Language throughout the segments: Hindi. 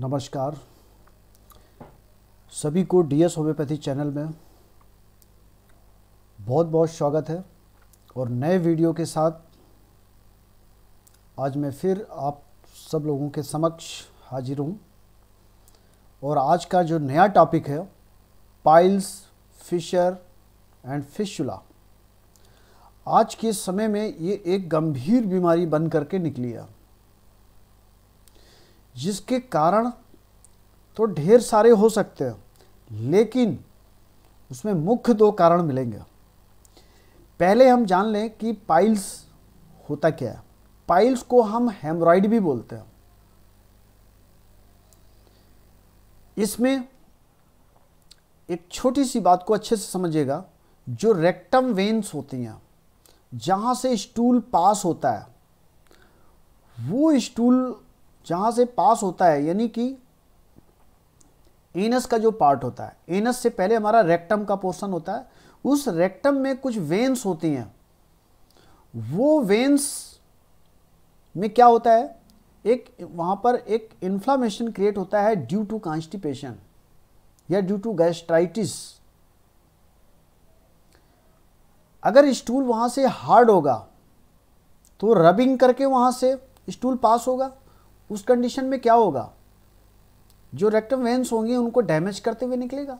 नमस्कार सभी को डीएस होम्योपैथी चैनल में बहुत बहुत स्वागत है और नए वीडियो के साथ आज मैं फिर आप सब लोगों के समक्ष हाजिर हूँ और आज का जो नया टॉपिक है पाइल्स फिशर एंड फिशुला आज के समय में ये एक गंभीर बीमारी बन करके निकली है जिसके कारण तो ढेर सारे हो सकते हैं लेकिन उसमें मुख्य दो कारण मिलेंगे पहले हम जान लें कि पाइल्स होता क्या है पाइल्स को हम हेमरॉइड भी बोलते हैं इसमें एक छोटी सी बात को अच्छे से समझिएगा जो रेक्टम वेन्स होती हैं जहां से स्टूल पास होता है वो स्टूल जहां से पास होता है यानी कि एनस का जो पार्ट होता है एनस से पहले हमारा रेक्टम का पोर्शन होता है उस रेक्टम में कुछ वेन्स होती हैं वो वेन्स में क्या होता है एक वहां पर एक इन्फ्लामेशन क्रिएट होता है ड्यू टू कॉन्स्टिपेशन या ड्यू टू गैस्ट्राइटिस अगर स्टूल वहां से हार्ड होगा तो रबिंग करके वहां से स्टूल पास होगा उस कंडीशन में क्या होगा जो रेक्टम वेन्स होंगे उनको डैमेज करते हुए निकलेगा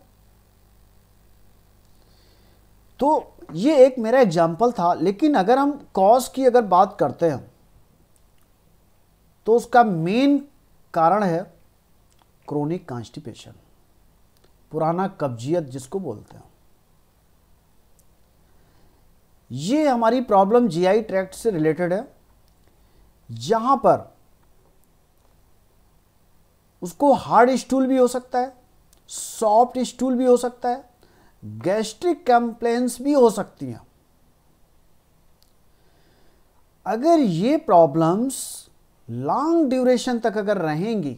तो ये एक मेरा एग्जाम्पल था लेकिन अगर हम कॉज की अगर बात करते हैं तो उसका मेन कारण है क्रोनिक कॉन्स्टिपेशन पुराना कब्जियत जिसको बोलते हैं ये हमारी प्रॉब्लम जीआई ट्रैक्ट से रिलेटेड है जहां पर उसको हार्ड स्टूल भी हो सकता है सॉफ्ट स्टूल भी हो सकता है गैस्ट्रिक कंप्लेन्स भी हो सकती हैं अगर ये प्रॉब्लम्स लॉन्ग ड्यूरेशन तक अगर रहेंगी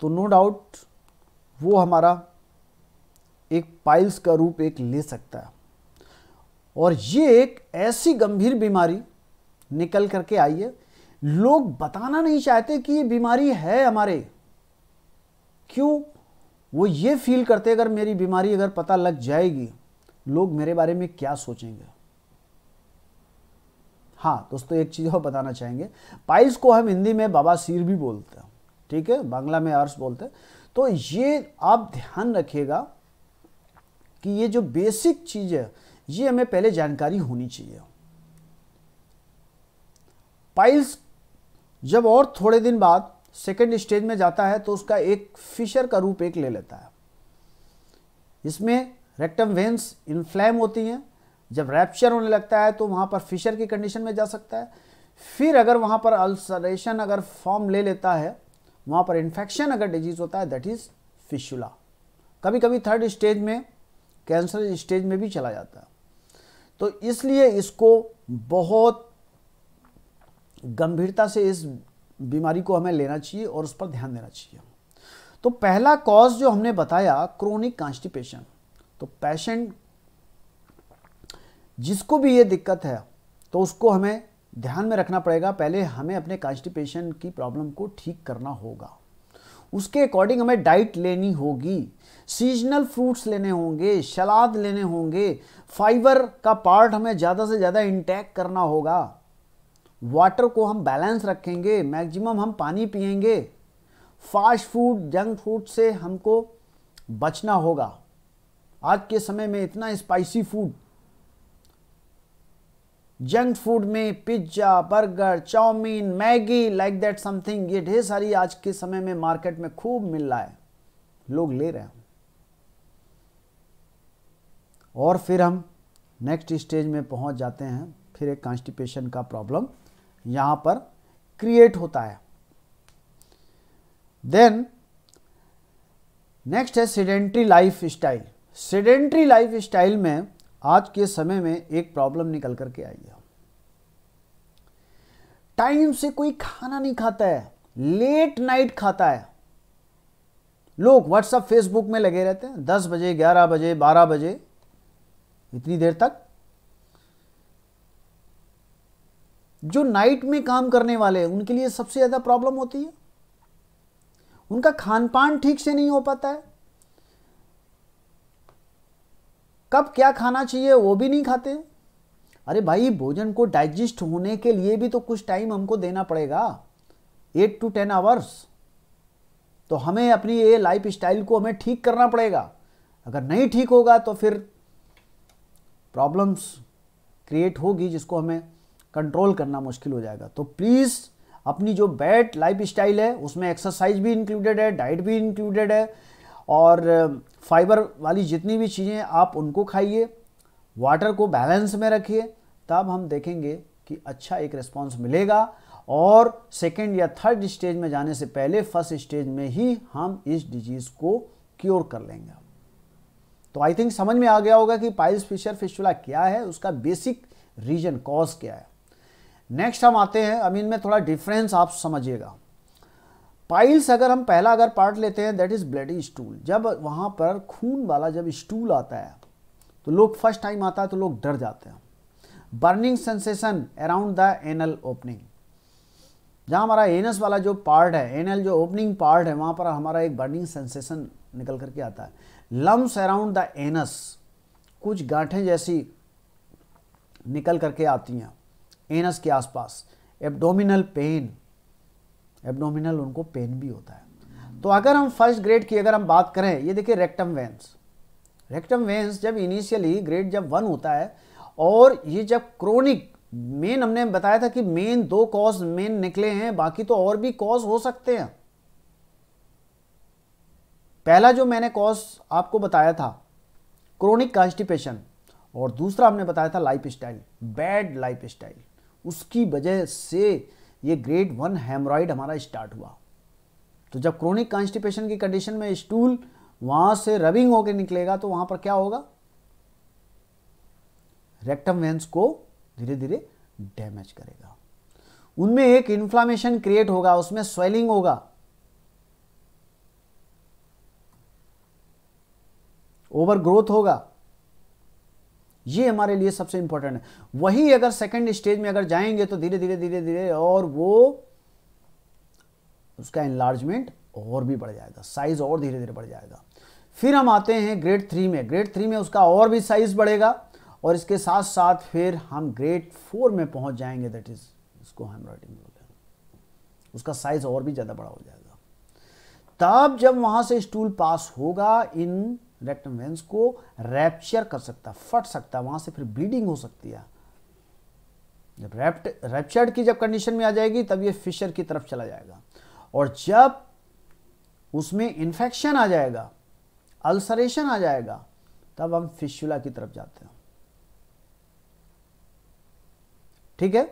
तो नो डाउट वो हमारा एक पाइल्स का रूप एक ले सकता है और ये एक ऐसी गंभीर बीमारी निकल करके आई है लोग बताना नहीं चाहते कि ये बीमारी है हमारे क्यों वो ये फील करते अगर मेरी बीमारी अगर पता लग जाएगी लोग मेरे बारे में क्या सोचेंगे हाँ दोस्तों एक चीज़ और बताना चाहेंगे पाइस को हम हिंदी में बाबा सीर भी बोलते हैं ठीक है बांग्ला में अर्स बोलते हैं तो ये आप ध्यान रखिएगा कि ये जो बेसिक चीज़ है ये हमें पहले जानकारी होनी चाहिए पाइल्स जब और थोड़े दिन बाद सेकेंड स्टेज में जाता है तो उसका एक फिशर का रूप एक ले लेता है इसमें रेक्टम वेंस इन्फ्लैम होती हैं जब रैप्चर होने लगता है तो वहाँ पर फिशर की कंडीशन में जा सकता है फिर अगर वहाँ पर अल्सरेशन अगर फॉर्म ले लेता है वहाँ पर इन्फेक्शन अगर डिजीज होता है दैट इज़ फिशुला कभी कभी थर्ड स्टेज में कैंसर स्टेज में भी चला जाता है तो इसलिए इसको बहुत गंभीरता से इस बीमारी को हमें लेना चाहिए और उस पर ध्यान देना चाहिए तो पहला कॉज जो हमने बताया क्रोनिक कॉन्स्टिपेशन तो पेशेंट जिसको भी ये दिक्कत है तो उसको हमें ध्यान में रखना पड़ेगा पहले हमें अपने कॉन्स्टिपेशन की प्रॉब्लम को ठीक करना होगा उसके अकॉर्डिंग हमें डाइट लेनी होगी सीजनल फ्रूट्स लेने होंगे सलाद लेने होंगे फाइबर का पार्ट हमें ज़्यादा से ज़्यादा इंटैक करना होगा वाटर को हम बैलेंस रखेंगे मैक्सिमम हम पानी पिएंगे फास्ट फूड जंक फूड से हमको बचना होगा आज के समय में इतना स्पाइसी फूड जंक फूड में pizza burger chow mein Maggi like that something ये ढेर सारी आज के समय में मार्केट में खूब मिल रहा है लोग ले रहे हैं और फिर हम नेक्स्ट स्टेज में पहुंच जाते हैं फिर एक कॉन्स्टिपेशन का प्रॉब्लम यहां पर क्रिएट होता है देन नेक्स्ट है sedentary lifestyle sedentary lifestyle में आज के समय में एक प्रॉब्लम निकल करके आई है टाइम से कोई खाना नहीं खाता है लेट नाइट खाता है लोग व्हाट्सएप फेसबुक में लगे रहते हैं दस बजे ग्यारह बजे बारह बजे इतनी देर तक जो नाइट में काम करने वाले हैं उनके लिए सबसे ज़्यादा प्रॉब्लम होती है उनका खान पान ठीक से नहीं हो पाता है कब क्या खाना चाहिए वो भी नहीं खाते अरे भाई भोजन को डाइजेस्ट होने के लिए भी तो कुछ टाइम हमको देना पड़ेगा एट टू टेन आवर्स तो हमें अपनी ये लाइफ स्टाइल को हमें ठीक करना पड़ेगा अगर नहीं ठीक होगा तो फिर प्रॉब्लम्स क्रिएट होगी जिसको हमें कंट्रोल करना मुश्किल हो जाएगा तो प्लीज़ अपनी जो बैट लाइफ स्टाइल है उसमें एक्सरसाइज भी इंक्लूडेड है डाइट भी इंक्लूडेड है और फाइबर uh, वाली जितनी भी चीज़ें आप उनको खाइए वाटर को बैलेंस में रखिए तब हम देखेंगे कि अच्छा एक रिस्पॉन्स मिलेगा और सेकेंड या थर्ड स्टेज में जाने से पहले फर्स्ट स्टेज में ही हम इस डिजीज़ को क्योर कर लेंगे तो आई थिंक समझ में आ गया होगा कि पाइल्स फिशर फिशुला क्या है उसका बेसिक रीजन कॉज क्या है नेक्स्ट हम आते हैं अब इनमें थोड़ा डिफरेंस आप समझिएगा पाइल्स अगर हम पहला अगर पार्ट लेते हैं दैट इज़ ब्लडी स्टूल जब वहाँ पर खून वाला जब स्टूल आता है तो लोग फर्स्ट टाइम आता है तो लोग डर जाते हैं burning sensation around the anal opening जहाँ हमारा एनस वाला जो पार्ट है एनल जो ओपनिंग पार्ट है वहाँ पर हमारा एक बर्निंग सेंसेशन निकल करके आता है लम्स अराउंड द एनस कुछ गांठें जैसी निकल करके आती हैं एनस के आसपास एब्डोमिनल पेन एब्डोमिनल उनको पेन भी होता है तो अगर हम फर्स्ट ग्रेड की अगर हम बात करें ये देखिए रेक्टम वेंस रेक्टम वेंस जब इनिशियली ग्रेड जब वन होता है और ये जब क्रोनिक मेन हमने बताया था कि मेन दो कॉज मेन निकले हैं बाकी तो और भी कॉज हो सकते हैं पहला जो मैंने कॉज आपको बताया था क्रोनिक कॉन्स्टिपेशन और दूसरा हमने बताया था lifestyle bad lifestyle उसकी वजह से ये ग्रेड वन हेमराइड हमारा स्टार्ट हुआ तो जब क्रोनिक कॉन्स्टिपेशन की कंडीशन में स्टूल वहां से रबिंग होकर निकलेगा तो वहां पर क्या होगा रेक्टम वेंस को धीरे धीरे डैमेज करेगा उनमें एक इंफ्लामेशन क्रिएट होगा उसमें स्वेलिंग होगा ओवर ग्रोथ होगा ये हमारे लिए सबसे इंपॉर्टेंट है वही अगर सेकेंड स्टेज में अगर जाएंगे तो धीरे धीरे धीरे धीरे और वो उसका एनलार्जमेंट और भी बढ़ जाएगा साइज और धीरे धीरे बढ़ जाएगा फिर हम आते हैं ग्रेड थ्री में ग्रेड थ्री में उसका और भी साइज बढ़ेगा और इसके साथ साथ फिर हम ग्रेड फोर में पहुंच जाएंगे दैट इज इसको हम राइटिंग बोलते हैं उसका साइज और भी ज़्यादा बड़ा हो जाएगा तब जब वहां से स्टूल पास होगा इन रेक्टम वेंस को रैप्चर कर सकता फट सकता वहां से फिर ब्लीडिंग हो सकती है जब रैप्ट रैप्चर्ड की जब कंडीशन में आ जाएगी तब ये फिशर की तरफ चला जाएगा और जब उसमें इन्फेक्शन आ जाएगा अल्सरेशन आ जाएगा तब हम फिशुला की तरफ जाते हैं ठीक है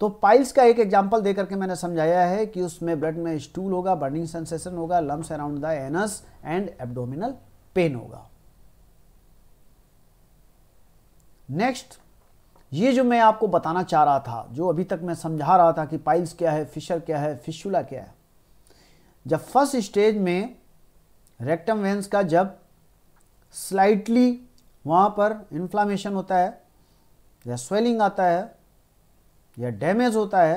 तो पाइल्स का एक एग्जांपल देकर के मैंने समझाया है कि उसमें ब्लड में स्टूल होगा बर्निंग सेंसेशन होगा lumps around the anus and abdominal pain होगा नेक्स्ट ये जो मैं आपको बताना चाह रहा था जो अभी तक मैं समझा रहा था कि पाइल्स क्या है फिशर क्या है फिशुला क्या है जब फर्स्ट स्टेज में रेक्टम वेंस का जब स्लाइटली वहां पर इंफ्लामेशन होता है या स्वेलिंग आता है या डैमेज होता है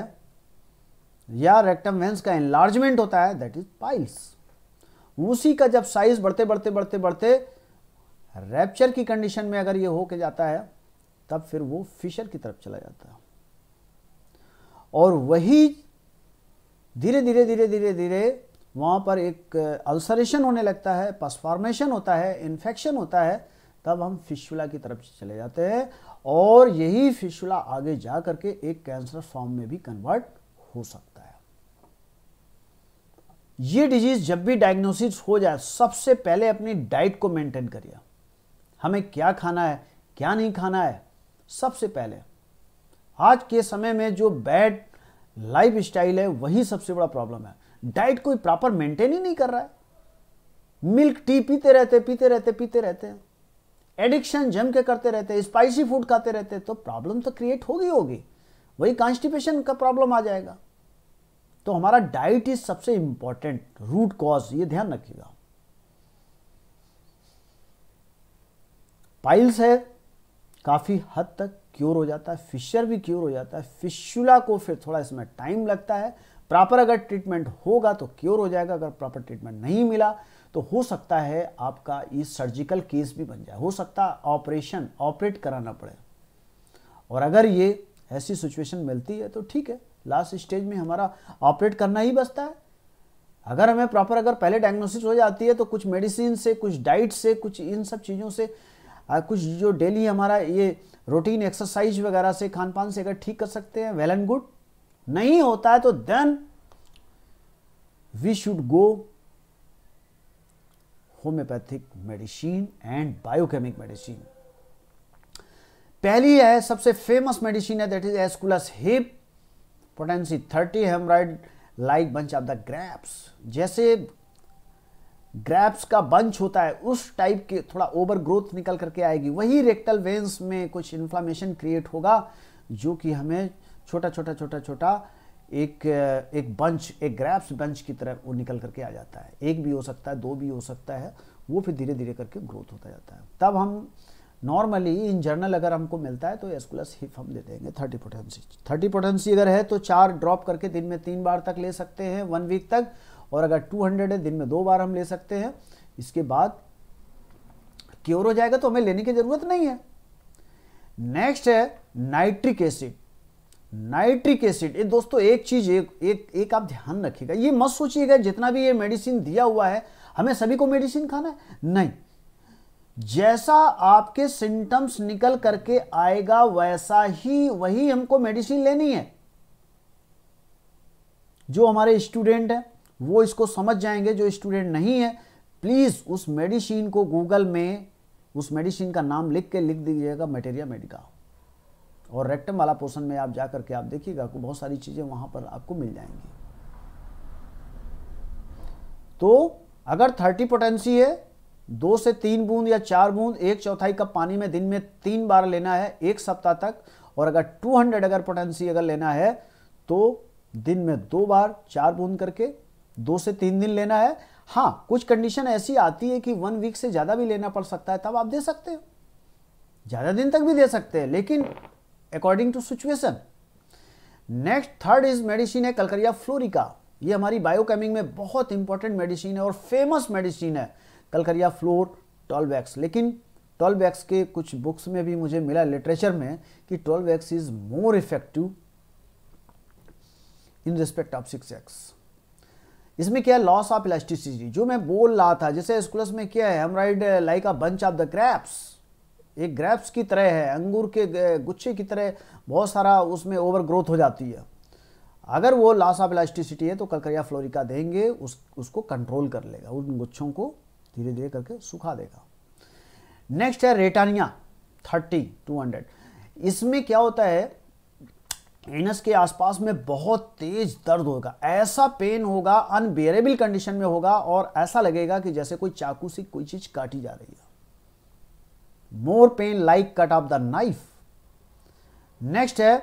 या रेक्टम वेंस का एनलार्जमेंट होता है दैट इज पाइल्स उसी का जब साइज बढ़ते बढ़ते बढ़ते बढ़ते रैप्चर की कंडीशन में अगर ये होके जाता है तब फिर वो फिशर की तरफ चला जाता है और वही धीरे धीरे धीरे धीरे धीरे वहाँ पर एक अल्सरेशन होने लगता है पसफॉर्मेशन होता है इन्फेक्शन होता है तब हम फिशुला की तरफ चले जाते हैं और यही फिशुला आगे जा करके एक कैंसर फॉर्म में भी कन्वर्ट हो सकता है ये डिजीज़ जब भी डायग्नोसिस हो जाए सबसे पहले अपनी डाइट को मेंटेन करिए हमें क्या खाना है क्या नहीं खाना है सबसे पहले आज के समय में जो बैड लाइफ स्टाइल है वही सबसे बड़ा प्रॉब्लम है डाइट कोई प्रॉपर मेंटेन ही नहीं कर रहा है मिल्क टी पीते रहते पीते रहते पीते रहते हैं एडिक्शन जम के करते रहते स्पाइसी फूड खाते रहते तो प्रॉब्लम तो क्रिएट होगी होगी वही कॉन्स्टिपेशन का प्रॉब्लम आ जाएगा तो हमारा डाइट इज सबसे इंपॉर्टेंट रूट कॉज ये ध्यान रखिएगा पाइल्स है काफ़ी हद तक क्योर हो जाता है फिशर भी क्योर हो जाता है फिशुला को फिर थोड़ा इसमें टाइम लगता है प्रॉपर अगर ट्रीटमेंट होगा तो क्योर हो जाएगा अगर प्रॉपर ट्रीटमेंट नहीं मिला तो हो सकता है आपका ये सर्जिकल केस भी बन जाए हो सकता है ऑपरेशन ऑपरेट कराना पड़े और अगर ये ऐसी सिचुएशन मिलती है तो ठीक है लास्ट स्टेज में हमारा ऑपरेट करना ही बचता है अगर हमें प्रॉपर अगर पहले डायग्नोसिस हो जाती है तो कुछ मेडिसिन से कुछ डाइट से कुछ इन सब चीज़ों से कुछ जो डेली हमारा ये रूटीन एक्सरसाइज वगैरह से खान पान से अगर ठीक कर सकते हैं वेल एंड गुड नहीं होता है तो then we should go homoeopathic medicine and biochemic medicine पहली है सबसे फेमस मेडिसिन है that is aesculus hip potency thirty haemorrhoid like bunch of the grapes जैसे ग्रैप्स का बंच होता है उस टाइप के थोड़ा ओवर ग्रोथ निकल करके आएगी वही रेक्टल वेन्स में कुछ इन्फ्लामेशन क्रिएट होगा जो कि हमें छोटा छोटा छोटा छोटा एक एक बंच एक ग्रैप्स बंच की तरह वो निकल करके आ जाता है एक भी हो सकता है दो भी हो सकता है वो फिर धीरे धीरे करके ग्रोथ होता जाता है तब हम नॉर्मली इन जर्नल अगर हमको मिलता है तो एस प्लस हिफ हम दे देंगे थर्टी पोटेंसी थर्टी पोटेंसी अगर है तो चार ड्रॉप करके दिन में तीन बार तक ले सकते हैं वन वीक तक और अगर टू हंड्रेड है दिन में दो बार हम ले सकते हैं इसके बाद क्योर हो जाएगा तो हमें लेने की ज़रूरत नहीं है नेक्स्ट है नाइट्रिक एसिड नाइट्रिक एसिड ये दोस्तों एक चीज एक एक, एक आप ध्यान रखिएगा ये मत सोचिएगा जितना भी ये मेडिसिन दिया हुआ है हमें सभी को मेडिसिन खाना है नहीं जैसा आपके सिम्टम्स निकल करके आएगा वैसा ही वही हमको मेडिसिन लेनी है जो हमारे स्टूडेंट हैं वो इसको समझ जाएंगे जो स्टूडेंट नहीं है प्लीज़ उस मेडिसिन को गूगल में उस मेडिसिन का नाम लिख के लिख दीजिएगा मटेरिया मेडिका और रेक्टम वाला पोर्सन में आप जाकर के आप देखिएगा आपको बहुत सारी चीज़ें वहां पर आपको मिल जाएंगी तो अगर थर्टी पोटेंसी है दो से तीन बूंद या चार बूंद एक चौथाई कप पानी में दिन में तीन बार लेना है एक सप्ताह तक और अगर 200 अगर पोटेंसी अगर लेना है तो दिन में दो बार चार बूंद करके दो से तीन दिन लेना है हाँ कुछ कंडीशन ऐसी आती है कि वन वीक से ज़्यादा भी लेना पड़ सकता है तब आप दे सकते हो ज़्यादा दिन तक भी दे सकते हैं लेकिन according to situation next third is medicine है कलकरिया फ्लोरिका ये हमारी बायोकेमिंग में बहुत इंपॉर्टेंट मेडिसिन है और फेमस मेडिसिन है कलकरिया फ्लोर टॉल वैक्स लेकिन ट्वेल्व के कुछ बुक्स में भी मुझे मिला लिटरेचर में कि twelve is more effective in respect of six X इसमें क्या है लॉस ऑफ इलास्टिसिटी जो मैं बोल रहा था जैसे स्कूलस में क्या है हम like a bunch of the grapes एक ग्रैप्स की तरह है अंगूर के गुच्छे की तरह बहुत सारा उसमें ओवर ग्रोथ हो जाती है अगर वो लॉस ऑफ इलास्टिसिटी है तो कलकरिया फ्लोरिका देंगे उस उसको कंट्रोल कर लेगा उन गुच्छों को धीरे धीरे करके सुखा देगा नेक्स्ट है रेटानिया थर्टी टू हंड्रेड इसमें क्या होता है एनस के आसपास में बहुत तेज दर्द होगा ऐसा पेन होगा अनबेरेबल कंडीशन में होगा और ऐसा लगेगा कि जैसे कोई चाकू से कोई चीज काटी जा रही है more pain like cut of the knife next है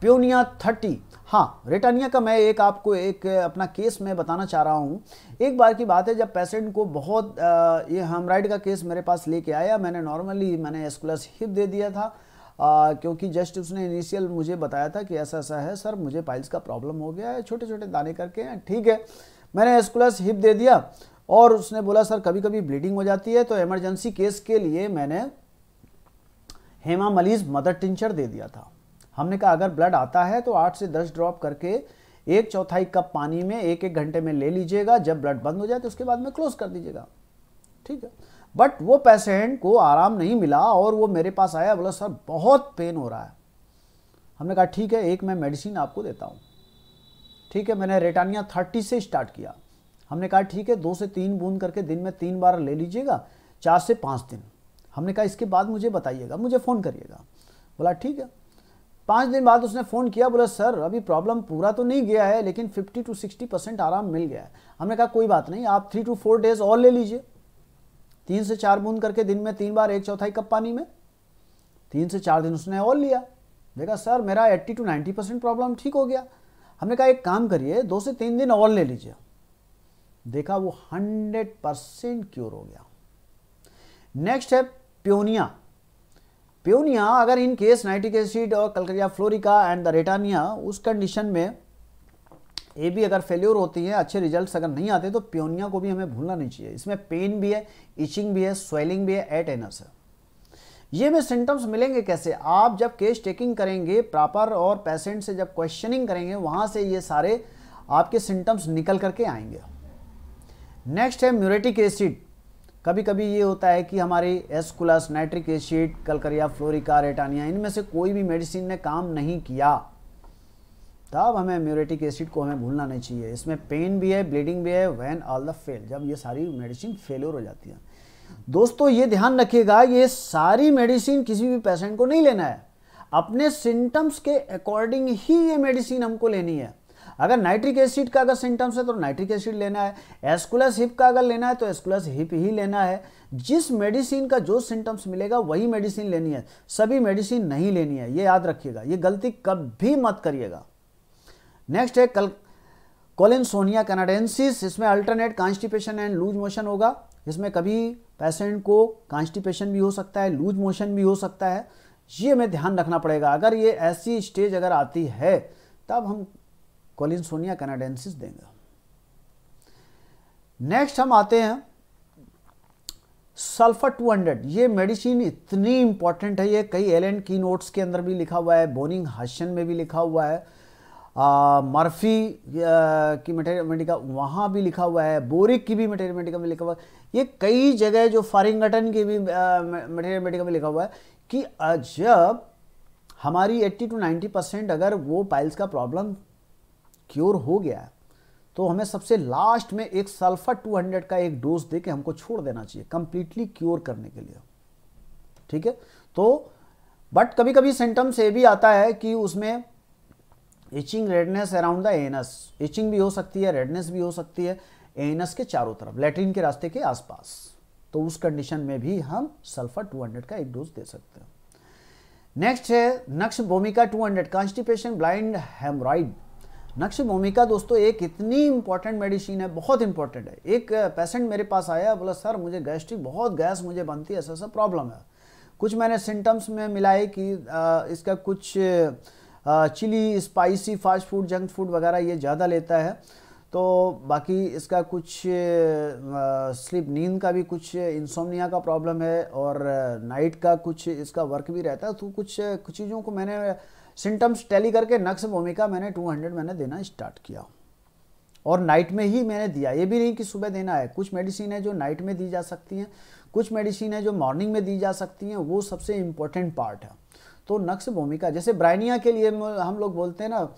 प्योनिया थर्टी हाँ रिटानिया का मैं एक आपको एक अपना केस मैं बताना चाह रहा हूँ एक बार की बात है जब पेशेंट को बहुत आ, ये हमराइड का केस मेरे पास लेके आया मैंने नॉर्मली मैंने एस्कुलस हिप दे दिया था आ, क्योंकि जस्ट उसने इनिशियल मुझे बताया था कि ऐसा ऐसा है सर मुझे पाइल्स का प्रॉब्लम हो गया है छोटे छोटे दाने करके हैं ठीक है मैंने एस्कुलस हिप दे दिया और उसने बोला सर कभी कभी ब्लीडिंग हो जाती है तो एमरजेंसी केस के लिए मैंने हेमा मलिज मदर टिंचर दे दिया था हमने कहा अगर ब्लड आता है तो आठ से दस ड्रॉप करके एक चौथाई कप पानी में एक एक घंटे में ले लीजिएगा जब ब्लड बंद हो जाए तो उसके बाद में क्लोज कर दीजिएगा ठीक है बट वो पेशेंट को आराम नहीं मिला और वो मेरे पास आया बोला सर बहुत पेन हो रहा है हमने कहा ठीक है एक मैं मेडिसिन आपको देता हूँ ठीक है मैंने रेटानिया थर्टी से स्टार्ट किया हमने कहा ठीक है दो से तीन बूंद करके दिन में तीन बार ले लीजिएगा चार से पाँच दिन हमने कहा इसके बाद मुझे बताइएगा मुझे फ़ोन करिएगा बोला ठीक है पाँच दिन बाद उसने फ़ोन किया बोला सर अभी प्रॉब्लम पूरा तो नहीं गया है लेकिन 50 टू 60 परसेंट आराम मिल गया है हमने कहा कोई बात नहीं आप थ्री टू फोर डेज और ले लीजिए तीन से चार बूंद करके दिन में तीन बार एक चौथाई कप पानी में तीन से चार दिन उसने और लिया देखा सर मेरा eighty two ninety percent problem ठीक हो गया हमने कहा एक काम करिए दो से तीन दिन और ले लीजिए देखा वो हंड्रेड परसेंट क्योर हो गया नेक्स्ट है प्योनिया प्योनिया अगर इन केस नाइट्रिक एसिड और कलकरिया फ्लोरिका एंड द रेटानिया उस कंडीशन में ए भी अगर फेल्योर होती है अच्छे रिजल्ट्स अगर नहीं आते तो प्योनिया को भी हमें भूलना नहीं चाहिए इसमें पेन भी है इचिंग भी है स्वेलिंग भी है एट एनस है ये में सिम्टम्स मिलेंगे कैसे आप जब केस टेकिंग करेंगे प्रॉपर और पेशेंट से जब क्वेश्चनिंग करेंगे वहाँ से ये सारे आपके सिम्टम्स निकल करके आएंगे नेक्स्ट है म्यूरेटिक एसिड कभी कभी ये होता है कि हमारे एसकुलस नाइट्रिक एसिड कलकरिया फ्लोरिका रेटानिया इनमें से कोई भी मेडिसिन ने काम नहीं किया तब हमें म्यूरेटिक एसिड को हमें भूलना नहीं चाहिए इसमें पेन भी है ब्लीडिंग भी है वैन ऑल द फेल जब ये सारी मेडिसिन फेलियर हो जाती है दोस्तों ये ध्यान रखिएगा ये सारी मेडिसिन किसी भी पेशेंट को नहीं लेना है अपने सिम्टम्स के अकॉर्डिंग ही ये मेडिसिन हमको लेनी है अगर नाइट्रिक एसिड का अगर सिम्टम्स है तो नाइट्रिक एसिड लेना है एस्कुलस हिप का अगर लेना है तो एस्कुलस हिप ही लेना है जिस मेडिसिन का जो सिम्टम्स मिलेगा वही मेडिसिन लेनी है सभी मेडिसिन नहीं लेनी है ये याद रखिएगा ये गलती कभी मत करिएगा नेक्स्ट है कल कोलिन सोनिया कैनाडेंसिस इसमें alternate constipation and loose motion होगा इसमें कभी पेशेंट को कॉन्स्टिपेशन भी हो सकता है लूज मोशन भी हो सकता है ये हमें ध्यान रखना पड़ेगा अगर ये ऐसी स्टेज अगर आती है तब हम कोलिनसोनिया कैनाडेंसिस देंगे नेक्स्ट हम आते हैं सल्फर 200 ये मेडिसिन इतनी इंपॉर्टेंट है ये कई एल एंड की नोट्स के अंदर भी लिखा हुआ है बोनिंग हशन में भी लिखा हुआ है मर्फी की मटेरियल मेडिका वहाँ भी लिखा हुआ है बोरिक की भी मटेरियल मेडिका में लिखा हुआ है ये कई जगह जो फारिंगटन की भी मटेरियल मेडिका में लिखा हुआ है कि जब हमारी 80 टू 90 परसेंट अगर वो पाइल्स का प्रॉब्लम क्योर हो गया है तो हमें सबसे लास्ट में एक सल्फर 200 का एक डोज दे के हमको छोड़ देना चाहिए कंप्लीटली क्योर करने के लिए ठीक है तो बट कभी कभी सिम्टम्स ये भी आता है कि उसमें itching redness around the anus itching भी हो सकती है रेडनेस भी हो सकती है एनस के चारों तरफ लेटरिन के रास्ते के आसपास तो उस कंडीशन में भी हम सल्फर 200 का एक डोज दे सकते हैं नेक्स्ट है नक्श भूमिका 200 कॉन्स्टिपेशन ब्लाइंड हेमराइड नक्श भूमिका दोस्तों एक इतनी इंपॉर्टेंट मेडिसिन है बहुत इंपॉर्टेंट है एक पेशेंट मेरे पास आया बोला सर मुझे गैस्ट्रिक बहुत गैस मुझे बनती है ऐसा ऐसा प्रॉब्लम है कुछ मैंने सिम्टम्स में मिलाए कि इसका कुछ chili spicy fast food junk food वगैरह ये ज़्यादा लेता है तो बाकी इसका कुछ स्लीप नींद का भी कुछ इंसोमनिया का प्रॉब्लम है और नाइट का कुछ इसका वर्क भी रहता है तो कुछ कुछ चीज़ों को मैंने सिम्टम्स टैली करके नक्स भूमिका मैंने 200 मैंने देना स्टार्ट किया और नाइट में ही मैंने दिया ये भी नहीं कि सुबह देना है कुछ मेडिसिन है जो नाइट में दी जा सकती हैं कुछ मेडिसिन है जो मॉर्निंग में दी जा सकती हैं वो सबसे इम्पोर्टेंट पार्ट है तो नक्स भूमिका जैसे ब्राइनिया के लिए हम लोग बोलते हैं ना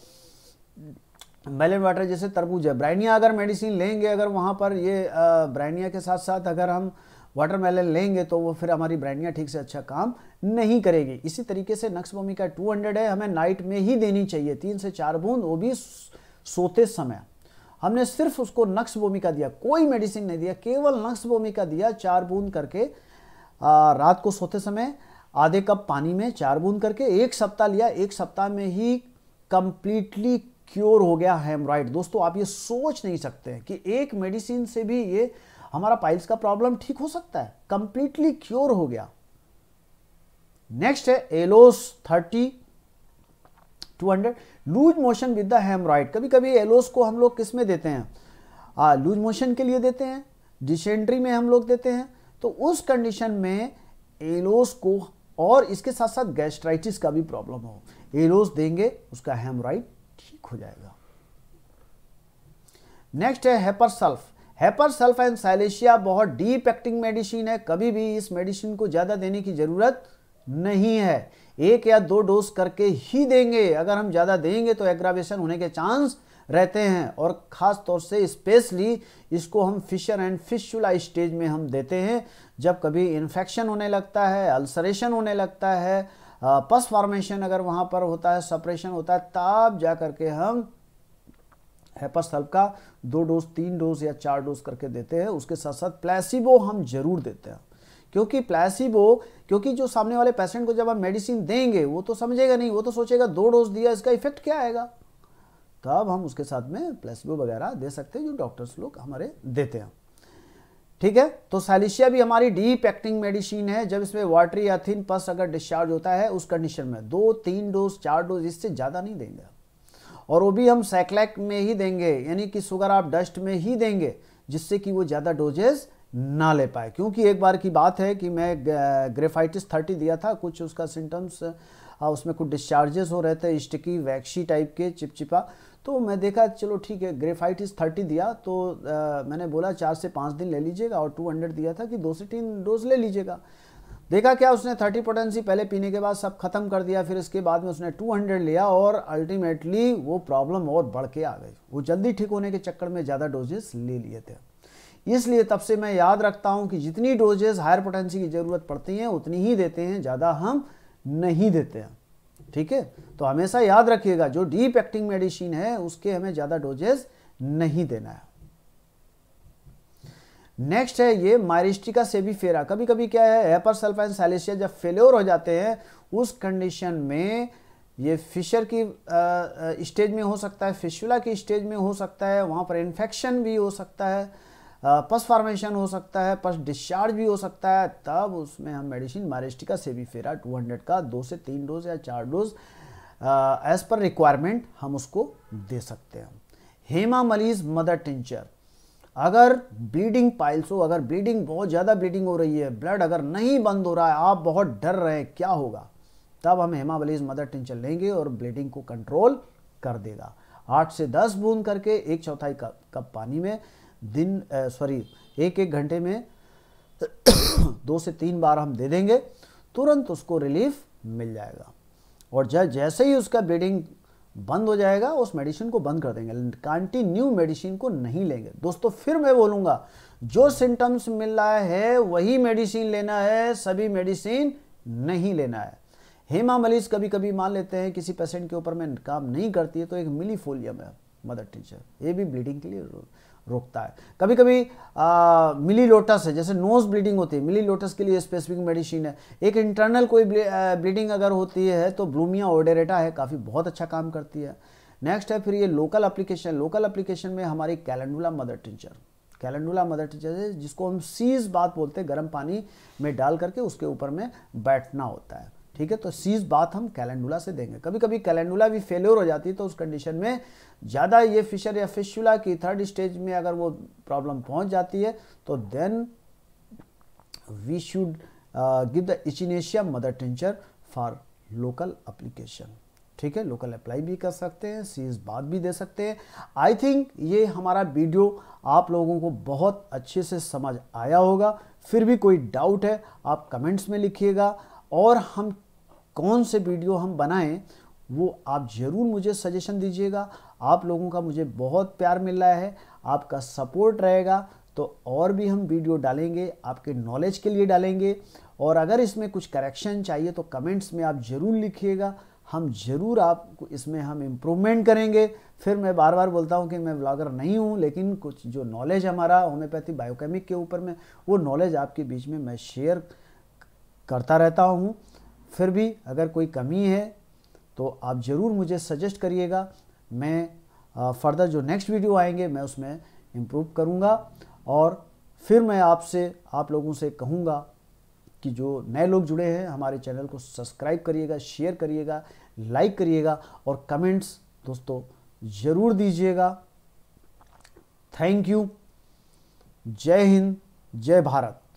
मेलन वाटर जैसे तरबूज है ब्राइनिया अगर मेडिसिन लेंगे अगर वहाँ पर ये ब्राइनिया के साथ साथ अगर हम वाटरमेलन लेंगे तो वो फिर हमारी ब्रांडियाँ ठीक से अच्छा काम नहीं करेगी इसी तरीके से नक्स भूमिका टू हंड्रेड है हमें नाइट में ही देनी चाहिए तीन से चार बूंद वो भी सोते समय हमने सिर्फ उसको नक्स भूमिका दिया कोई मेडिसिन नहीं दिया केवल नक्स भूमिका दिया चार बूंद करके आ, रात को सोते समय आधे कप पानी में चार बूंद करके एक सप्ताह लिया एक सप्ताह में ही कंप्लीटली क्योर हो गया हेमराइड दोस्तों आप ये सोच नहीं सकते कि एक मेडिसिन से भी ये हमारा पाइल्स का प्रॉब्लम ठीक हो सकता है कंप्लीटली क्योर हो गया नेक्स्ट है aloes thirty two hundred loose motion with the haemorrhoid कभी कभी एलोस को हम लोग किस में देते हैं आ, लूज मोशन के लिए देते हैं डिसेंट्री में हम लोग देते हैं तो उस कंडीशन में एलोस को और इसके साथ साथ गैस्ट्राइटिस का भी प्रॉब्लम हो एलोस देंगे उसका हेमराइड ठीक हो जाएगा नेक्स्ट है hepar sulph hepar sulph and silicea बहुत डीप एक्टिंग मेडिसिन है कभी भी इस मेडिसिन को ज़्यादा देने की ज़रूरत नहीं है एक या दो डोज करके ही देंगे अगर हम ज़्यादा देंगे तो एग्रावेशन होने के चांस रहते हैं और ख़ास तौर से स्पेशली इसको हम फिशर एंड फिशुला स्टेज में हम देते हैं जब कभी इन्फेक्शन होने लगता है अल्सरेशन होने लगता है पस फॉर्मेशन अगर वहाँ पर होता है सपरेशन होता है तब जा कर के हम हैपस्थल्प का दो डोज तीन डोज या चार डोज करके देते हैं उसके साथ साथ प्लेसिबो हम जरूर देते हैं क्योंकि प्लेसिबो क्योंकि जो सामने वाले पेशेंट को जब आप मेडिसिन देंगे वो तो समझेगा नहीं वो तो सोचेगा दो डोज दिया इसका इफेक्ट क्या आएगा तब हम उसके साथ में प्लेसिबो वगैरह दे सकते हैं जो डॉक्टर्स लोग हमारे देते हैं ठीक है तो सैलिशिया भी हमारी डीप एक्टिंग मेडिसिन है जब इसमें वाटरी या थिन पस अगर डिस्चार्ज होता है उस कंडीशन में दो तीन डोज चार डोज इससे ज़्यादा नहीं देंगे आप और वो भी हम सैकलैक में ही देंगे यानी कि शुगर आप डस्ट में ही देंगे जिससे कि वो ज़्यादा डोजेज ना ले पाए क्योंकि एक बार की बात है कि मैं ग्रेफाइटिस थर्टी दिया था कुछ उसका सिम्टम्स उसमें कुछ डिस्चार्जेस हो रहे थे स्टिकी वैक्सी टाइप के चिपचिपा तो मैं देखा चलो ठीक है ग्रेफाइटिस थर्टी दिया तो आ, मैंने बोला चार से पाँच दिन ले लीजिएगा और टू हंड्रेड दिया था कि दो से तीन डोज ले लीजिएगा देखा क्या उसने थर्टी पोटेंसी पहले पीने के बाद सब खत्म कर दिया फिर इसके बाद में उसने टू हंड्रेड लिया और अल्टीमेटली वो प्रॉब्लम और बढ़ के आ गई वो जल्दी ठीक होने के चक्कर में ज़्यादा डोजेस ले लिए थे इसलिए तब से मैं याद रखता हूँ कि जितनी डोजेज हायर पोटेंसी की ज़रूरत पड़ती हैं उतनी ही देते हैं ज़्यादा हम नहीं देते हैं ठीक है तो हमेशा याद रखिएगा जो डीप एक्टिंग मेडिसिन है उसके हमें ज़्यादा डोजेस नहीं देना है नेक्स्ट है ये मायरिस्टिका सेबी फेरा कभी कभी क्या है हेपर सल्फाइन सैलेशिया सैलिशिया जब फेल्योर हो जाते हैं उस कंडीशन में ये फिशर की स्टेज में हो सकता है फिशुला की स्टेज में हो सकता है वहाँ पर इन्फेक्शन भी हो सकता है पस फॉर्मेशन हो सकता है पस डिस्चार्ज भी हो सकता है तब उसमें हम मेडिसिन मारिस्टिका टू हंड्रेड का दो से तीन डोज या चार डोज एज पर रिक्वायरमेंट हम उसको दे सकते हैं हेमा मलीज मदर टिंचर अगर ब्लीडिंग पाइल्स हो अगर ब्लीडिंग बहुत ज़्यादा ब्लीडिंग हो रही है ब्लड अगर नहीं बंद हो रहा है आप बहुत डर रहे हैं क्या होगा तब हम हेमाबलीज मदर टिंचर लेंगे और ब्लीडिंग को कंट्रोल कर देगा आठ से दस बूंद करके एक चौथाई कप कप पानी में दिन सॉरी एक एक घंटे में दो से तीन बार हम दे देंगे तुरंत उसको रिलीफ मिल जाएगा और जैसे ही उसका ब्लीडिंग बंद हो जाएगा उस मेडिसिन को बंद कर देंगे कंटिन्यू मेडिसिन को नहीं लेंगे दोस्तों फिर मैं बोलूंगा जो सिम्टम्स मिल रहा है वही मेडिसिन लेना है सभी मेडिसिन नहीं लेना है हेमा मलिस कभी कभी मान लेते हैं किसी पेशेंट के ऊपर में काम नहीं करती है तो एक मिलीफोलियम है मदर टीचर ये भी ब्लीडिंग के लिए रोकता है कभी कभी आ, मिली लोटस है जैसे नोज ब्लीडिंग होती है मिली लोटस के लिए स्पेसिफिक मेडिसिन है एक इंटरनल कोई ब्लीडिंग अगर होती है तो ब्लूमिया ओडेरेटा है काफ़ी बहुत अच्छा काम करती है नेक्स्ट है फिर ये लोकल एप्लीकेशन लोकल अप्लीकेशन में हमारी calendula mother tincture calendula mother tincture जिसको हम सीज बात बोलते हैं गर्म पानी में डाल करके उसके ऊपर में बैठना होता है ठीक है तो सीज बात हम कैलेंडुला से देंगे कभी कभी कैलेंडुला भी फेल्योर हो जाती है तो उस कंडीशन में ज़्यादा ये फिशर या फिशुला की थर्ड स्टेज में अगर वो प्रॉब्लम पहुंच जाती है तो then we should give the echinacea mother tincture for local application ठीक है लोकल अप्लाई भी कर सकते हैं सीज बात भी दे सकते हैं आई थिंक ये हमारा वीडियो आप लोगों को बहुत अच्छे से समझ आया होगा फिर भी कोई डाउट है आप कमेंट्स में लिखिएगा और हम कौन से वीडियो हम बनाएं वो आप ज़रूर मुझे सजेशन दीजिएगा आप लोगों का मुझे बहुत प्यार मिल रहा है आपका सपोर्ट रहेगा तो और भी हम वीडियो डालेंगे आपके नॉलेज के लिए डालेंगे और अगर इसमें कुछ करेक्शन चाहिए तो कमेंट्स में आप ज़रूर लिखिएगा हम ज़रूर आपको इसमें हम इम्प्रूवमेंट करेंगे फिर मैं बार बार बोलता हूँ कि मैं ब्लॉगर नहीं हूँ लेकिन कुछ जो नॉलेज हमारा होम्योपैथी बायोकेमिक के ऊपर में वो नॉलेज आपके बीच में मैं शेयर करता रहता हूँ फिर भी अगर कोई कमी है तो आप ज़रूर मुझे सजेस्ट करिएगा मैं फर्दर जो नेक्स्ट वीडियो आएंगे मैं उसमें इम्प्रूव करूँगा और फिर मैं आपसे आप लोगों से कहूँगा कि जो नए लोग जुड़े हैं हमारे चैनल को सब्सक्राइब करिएगा शेयर करिएगा लाइक करिएगा और कमेंट्स दोस्तों ज़रूर दीजिएगा थैंक यू जय हिंद जय भारत